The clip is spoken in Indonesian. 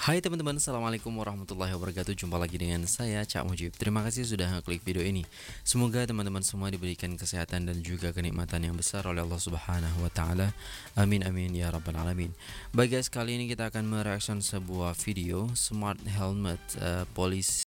Hai teman-teman, Assalamualaikum warahmatullahi wabarakatuh Jumpa lagi dengan saya, Cak Mujib Terima kasih sudah klik video ini Semoga teman-teman semua diberikan kesehatan dan juga kenikmatan yang besar oleh Allah Subhanahu Wa Taala. Amin, amin, ya rabbal alamin Baik guys, kali ini kita akan mereaksi sebuah video Smart Helmet uh, eh, Police